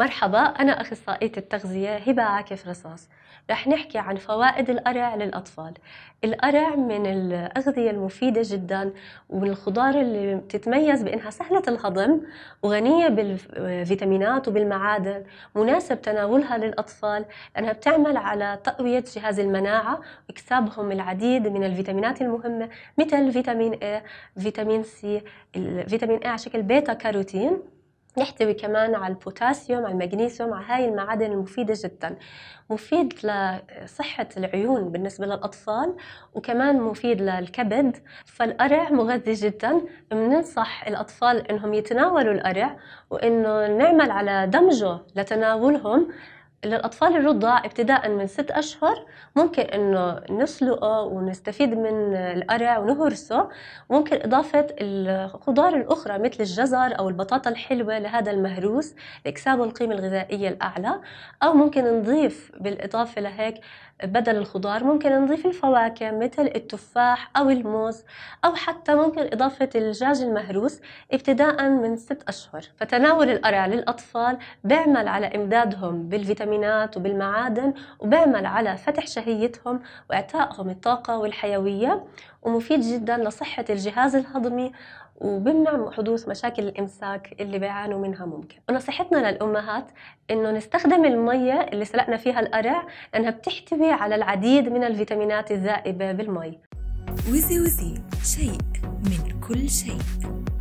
مرحبا أنا أخصائية التغذية هبة عاكف رصاص رح نحكي عن فوائد القرع للأطفال القرع من الأغذية المفيدة جدا والخضار اللي بتتميز بأنها سهلة الهضم وغنية بالفيتامينات وبالمعادن مناسب تناولها للأطفال لأنها بتعمل على تقوية جهاز المناعة وإكسابهم العديد من الفيتامينات المهمة مثل فيتامين A فيتامين C فيتامين A على شكل بيتا كاروتين نحتوي كمان على البوتاسيوم على المغنيسيوم على هاي المعادن المفيدة جدا مفيد لصحة العيون بالنسبة للأطفال وكمان مفيد للكبد فالقرع مغذي جدا بننصح الأطفال إنهم يتناولوا القرع وإنه نعمل على دمجه لتناولهم للأطفال الرضع ابتداء من ست أشهر ممكن أنه نسلقه ونستفيد من القرع ونهرسه ممكن إضافة الخضار الأخرى مثل الجزر أو البطاطا الحلوة لهذا المهروس لإكسابه القيمة الغذائية الأعلى أو ممكن نضيف بالإضافة لهيك بدل الخضار ممكن نضيف الفواكه مثل التفاح أو الموز أو حتى ممكن إضافة الدجاج المهروس ابتداء من ست أشهر فتناول القرع للأطفال بيعمل على إمدادهم بالفيتامين بالفيتامينات وبالمعادن وبعمل على فتح شهيتهم وإعطائهم الطاقة والحيوية ومفيد جدا لصحة الجهاز الهضمي وبمنع حدوث مشاكل الامساك اللي بيعانوا منها ممكن ونصيحتنا للامهات انه نستخدم الميه اللي سلقنا فيها القرع لانها بتحتوي على العديد من الفيتامينات الذائبه بالمي وزي وزي شيء من كل شيء